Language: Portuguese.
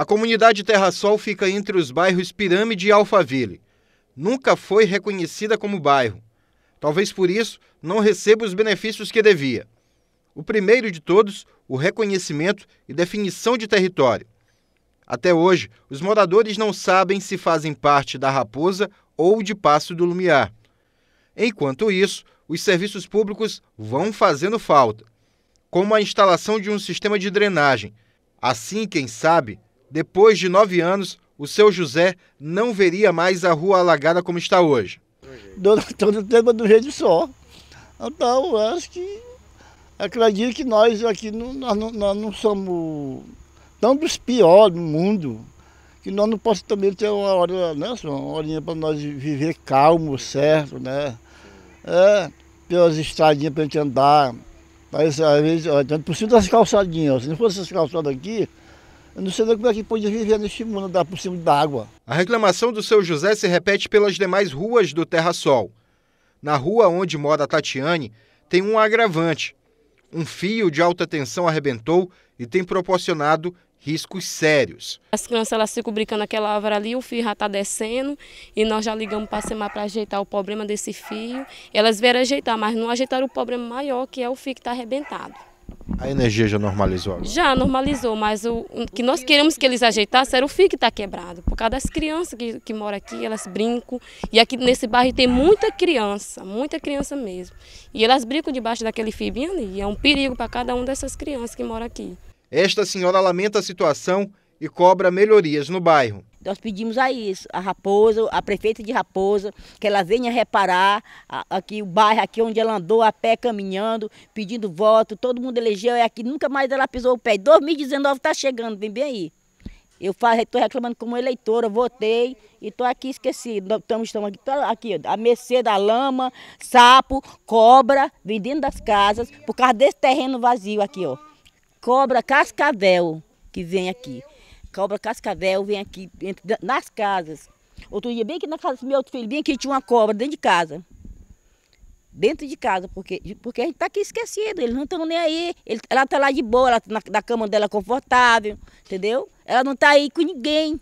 A comunidade Terra Sol fica entre os bairros Pirâmide e Alphaville. Nunca foi reconhecida como bairro. Talvez por isso não receba os benefícios que devia. O primeiro de todos, o reconhecimento e definição de território. Até hoje, os moradores não sabem se fazem parte da Raposa ou de Passo do Lumiar. Enquanto isso, os serviços públicos vão fazendo falta, como a instalação de um sistema de drenagem. Assim, quem sabe, depois de nove anos, o seu José não veria mais a rua alagada como está hoje. Todo tempo do jeito só. Então, acho que. Acredito que nós aqui não, nós não, nós não somos tão dos piores do mundo que nós não possamos também ter uma hora, né, uma horinha para nós viver calmo, certo, né? É, ter estradinhas para a gente andar. Mas às vezes, ó, por cima das calçadinhas, se não fosse essas calçadas aqui, eu não sei como é que pode viver neste mundo da, por cima da água. A reclamação do seu José se repete pelas demais ruas do Terra Sol. Na rua onde mora a Tatiane, tem um agravante. Um fio de alta tensão arrebentou e tem proporcionado riscos sérios. As crianças elas ficam brincando aquela árvore ali, o fio já está descendo e nós já ligamos para a semana para ajeitar o problema desse fio. Elas vieram ajeitar, mas não ajeitaram o problema maior que é o fio que está arrebentado. A energia já normalizou agora? Já normalizou, mas o que nós queremos que eles ajeitassem era o fio que está quebrado. Por causa das crianças que, que moram aqui, elas brincam. E aqui nesse bairro tem muita criança, muita criança mesmo. E elas brincam debaixo daquele fio bem ali. É um perigo para cada uma dessas crianças que moram aqui. Esta senhora lamenta a situação e cobra melhorias no bairro. Nós pedimos a isso, a Raposa, a prefeita de Raposa, que ela venha reparar aqui o bairro, aqui onde ela andou a pé caminhando, pedindo voto, todo mundo elegeu, é aqui, nunca mais ela pisou o pé. 2019 está chegando, vem bem aí. Eu estou reclamando como eleitora, votei e estou aqui esquecido. Estamos, estamos aqui, aqui, a mercê da lama, sapo, cobra, vendendo das casas, por causa desse terreno vazio aqui, ó. Cobra cascavel que vem aqui. Cobra cascavel vem aqui entre, nas casas. Outro dia, bem aqui na casa do meu outro filho, bem aqui tinha uma cobra dentro de casa. Dentro de casa, porque, porque a gente está aqui esquecendo. eles não estão nem aí. Ele, ela está lá de boa, ela tá na, na cama dela confortável, entendeu? Ela não está aí com ninguém.